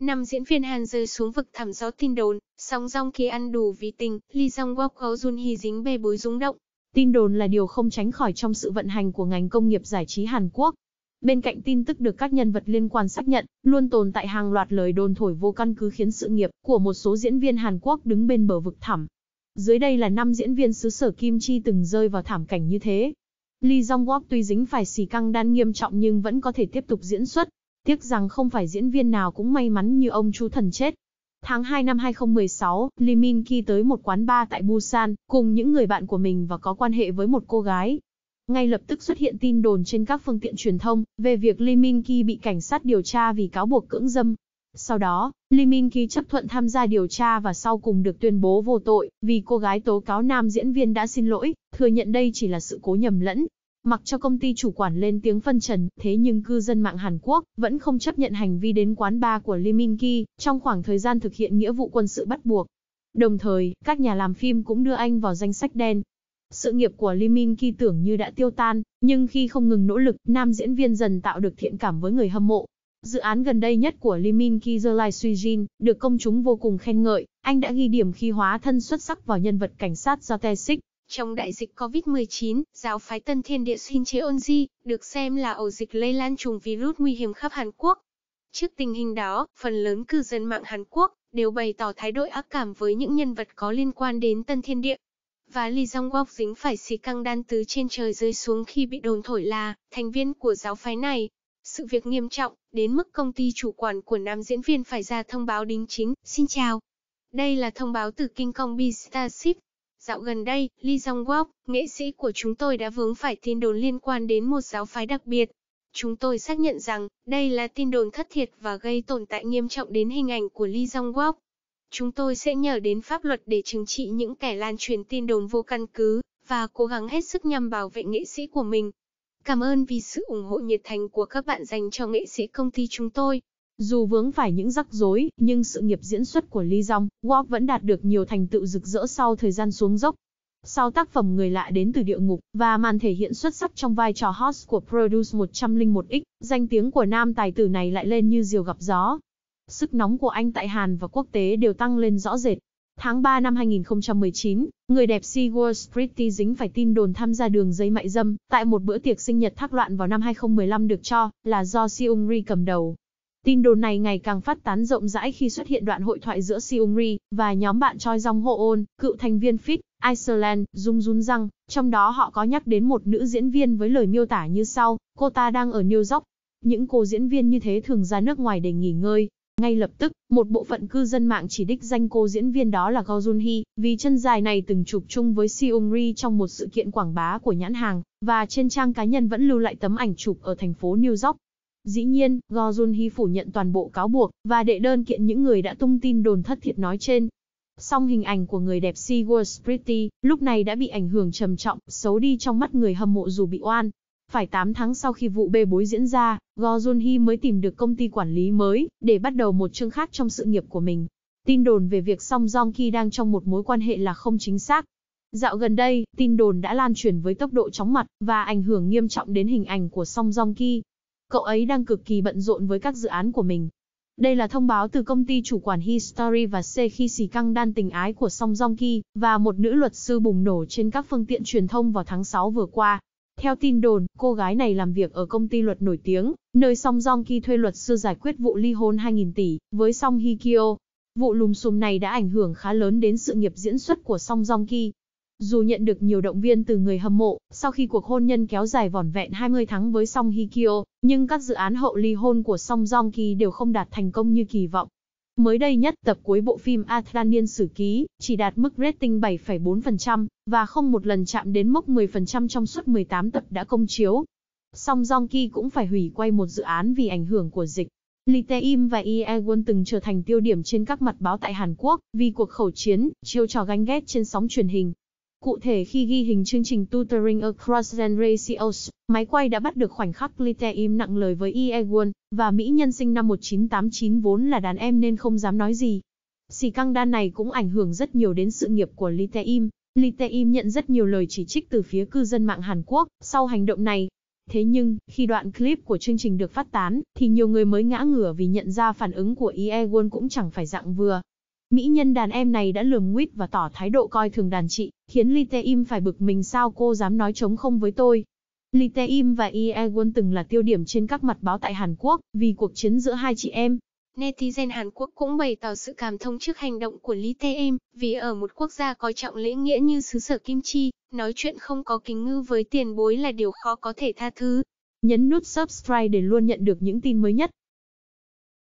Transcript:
Năm diễn viên Hàn rơi xuống vực thẳm gió tin đồn, sóng rong khi ăn đủ vì tình, Lee Jong Wook Go Jun Hee dính bê bối rúng động. Tin đồn là điều không tránh khỏi trong sự vận hành của ngành công nghiệp giải trí Hàn Quốc. Bên cạnh tin tức được các nhân vật liên quan xác nhận, luôn tồn tại hàng loạt lời đồn thổi vô căn cứ khiến sự nghiệp của một số diễn viên Hàn Quốc đứng bên bờ vực thẳm. Dưới đây là năm diễn viên xứ sở Kim Chi từng rơi vào thảm cảnh như thế. Lee Jong Wook tuy dính phải xì căng đan nghiêm trọng nhưng vẫn có thể tiếp tục diễn xuất, Tiếc rằng không phải diễn viên nào cũng may mắn như ông chú thần chết. Tháng 2 năm 2016, Lee Min Ki tới một quán bar tại Busan, cùng những người bạn của mình và có quan hệ với một cô gái. Ngay lập tức xuất hiện tin đồn trên các phương tiện truyền thông về việc Lee Min Ki bị cảnh sát điều tra vì cáo buộc cưỡng dâm. Sau đó, Lee Min Ki chấp thuận tham gia điều tra và sau cùng được tuyên bố vô tội vì cô gái tố cáo nam diễn viên đã xin lỗi, thừa nhận đây chỉ là sự cố nhầm lẫn, mặc cho công ty chủ quản lên tiếng phân trần, thế nhưng cư dân mạng Hàn Quốc vẫn không chấp nhận hành vi đến quán bar của Lee Min Ki trong khoảng thời gian thực hiện nghĩa vụ quân sự bắt buộc. Đồng thời, các nhà làm phim cũng đưa anh vào danh sách đen. Sự nghiệp của Lee Min Ki tưởng như đã tiêu tan, nhưng khi không ngừng nỗ lực, nam diễn viên dần tạo được thiện cảm với người hâm mộ. Dự án gần đây nhất của Lee Min Ki The Lai Sujin được công chúng vô cùng khen ngợi, anh đã ghi điểm khi hóa thân xuất sắc vào nhân vật cảnh sát Jate Sik, trong đại dịch COVID-19, giáo phái Tân Thiên Địa xuyên Chế Onji được xem là ổ dịch lây lan trùng virus nguy hiểm khắp Hàn Quốc. Trước tình hình đó, phần lớn cư dân mạng Hàn Quốc đều bày tỏ thái độ ác cảm với những nhân vật có liên quan đến Tân Thiên Địa. Và Lee Jong Wook dính phải xì căng đan tứ trên trời rơi xuống khi bị đồn thổi là thành viên của giáo phái này. Sự việc nghiêm trọng, đến mức công ty chủ quản của nam diễn viên phải ra thông báo đính chính, xin chào. Đây là thông báo từ King Kong Beastarship, Dạo gần đây, Lee Jong-wook, nghệ sĩ của chúng tôi đã vướng phải tin đồn liên quan đến một giáo phái đặc biệt. Chúng tôi xác nhận rằng, đây là tin đồn thất thiệt và gây tổn tại nghiêm trọng đến hình ảnh của Lee Jong-wook. Chúng tôi sẽ nhờ đến pháp luật để trừng trị những kẻ lan truyền tin đồn vô căn cứ, và cố gắng hết sức nhằm bảo vệ nghệ sĩ của mình. Cảm ơn vì sự ủng hộ nhiệt thành của các bạn dành cho nghệ sĩ công ty chúng tôi. Dù vướng phải những rắc rối, nhưng sự nghiệp diễn xuất của Lee Jong Wook vẫn đạt được nhiều thành tựu rực rỡ sau thời gian xuống dốc. Sau tác phẩm Người lạ đến từ địa ngục và màn thể hiện xuất sắc trong vai trò host của Produce 101X, danh tiếng của nam tài tử này lại lên như diều gặp gió. Sức nóng của anh tại Hàn và quốc tế đều tăng lên rõ rệt. Tháng 3 năm 2019, người đẹp Seaworth Pretty dính phải tin đồn tham gia đường dây mại dâm tại một bữa tiệc sinh nhật thác loạn vào năm 2015 được cho là do Seung Ri cầm đầu. Tin đồn này ngày càng phát tán rộng rãi khi xuất hiện đoạn hội thoại giữa Seungri và nhóm bạn Choi Jong Hoon, cựu thành viên FIT, Iceland, Jung run Rang, trong đó họ có nhắc đến một nữ diễn viên với lời miêu tả như sau, cô ta đang ở New York. Những cô diễn viên như thế thường ra nước ngoài để nghỉ ngơi. Ngay lập tức, một bộ phận cư dân mạng chỉ đích danh cô diễn viên đó là Go Jun Hee, vì chân dài này từng chụp chung với Seung Ri trong một sự kiện quảng bá của nhãn hàng, và trên trang cá nhân vẫn lưu lại tấm ảnh chụp ở thành phố New York. Dĩ nhiên, Go Jun Hee phủ nhận toàn bộ cáo buộc, và đệ đơn kiện những người đã tung tin đồn thất thiệt nói trên. Song hình ảnh của người đẹp Seaworth Pretty, lúc này đã bị ảnh hưởng trầm trọng, xấu đi trong mắt người hâm mộ dù bị oan. Phải 8 tháng sau khi vụ bê bối diễn ra, Go Jun Hee mới tìm được công ty quản lý mới, để bắt đầu một chương khác trong sự nghiệp của mình. Tin đồn về việc Song Jong Ki đang trong một mối quan hệ là không chính xác, Dạo gần đây, tin đồn đã lan truyền với tốc độ chóng mặt và ảnh hưởng nghiêm trọng đến hình ảnh của Song Joong Ki. Cậu ấy đang cực kỳ bận rộn với các dự án của mình. Đây là thông báo từ công ty chủ quản History và C khi xì căng đan tình ái của Song Jong Ki và một nữ luật sư bùng nổ trên các phương tiện truyền thông vào tháng 6 vừa qua. Theo tin đồn, cô gái này làm việc ở công ty luật nổi tiếng, nơi Song Jong Ki thuê luật sư giải quyết vụ ly hôn 2.000 tỷ với Song Hye Kyo. Vụ lùm xùm này đã ảnh hưởng khá lớn đến sự nghiệp diễn xuất của Song Jong Ki dù nhận được nhiều động viên từ người hâm mộ, sau khi cuộc hôn nhân kéo dài vòn vẹn 20 tháng với Song Hye Kyo, nhưng các dự án hậu ly hôn của Song Joong Ki đều không đạt thành công như kỳ vọng. Mới đây nhất, tập cuối bộ phim Atlantian Sử Ký chỉ đạt mức rating 7,4% và không một lần chạm đến mốc 10% trong suốt 18 tập đã công chiếu. Song Joong Ki cũng phải hủy quay một dự án vì ảnh hưởng của dịch. Lee Tae-im và Lee từng trở thành tiêu điểm trên các mặt báo tại Hàn Quốc vì cuộc khẩu chiến, chiêu trò ganh ghét trên sóng truyền hình. Cụ thể khi ghi hình chương trình Tutoring Across Generations, máy quay đã bắt được khoảnh khắc Lite im nặng lời với Iewon, và Mỹ nhân sinh năm 1989 vốn là đàn em nên không dám nói gì. Xì căng đan này cũng ảnh hưởng rất nhiều đến sự nghiệp của Lite im. Lite im nhận rất nhiều lời chỉ trích từ phía cư dân mạng Hàn Quốc sau hành động này. Thế nhưng, khi đoạn clip của chương trình được phát tán, thì nhiều người mới ngã ngửa vì nhận ra phản ứng của Iewon cũng chẳng phải dạng vừa. Mỹ nhân đàn em này đã lườm nguyết và tỏ thái độ coi thường đàn chị, khiến Lee Tae Im phải bực mình sao cô dám nói chống không với tôi. Lee Tae Im và Ie Won từng là tiêu điểm trên các mặt báo tại Hàn Quốc vì cuộc chiến giữa hai chị em. Netizen Hàn Quốc cũng bày tỏ sự cảm thông trước hành động của Lee Tae Im, vì ở một quốc gia có trọng lễ nghĩa như xứ sở Kim Chi, nói chuyện không có kính ngư với tiền bối là điều khó có thể tha thứ. Nhấn nút subscribe để luôn nhận được những tin mới nhất.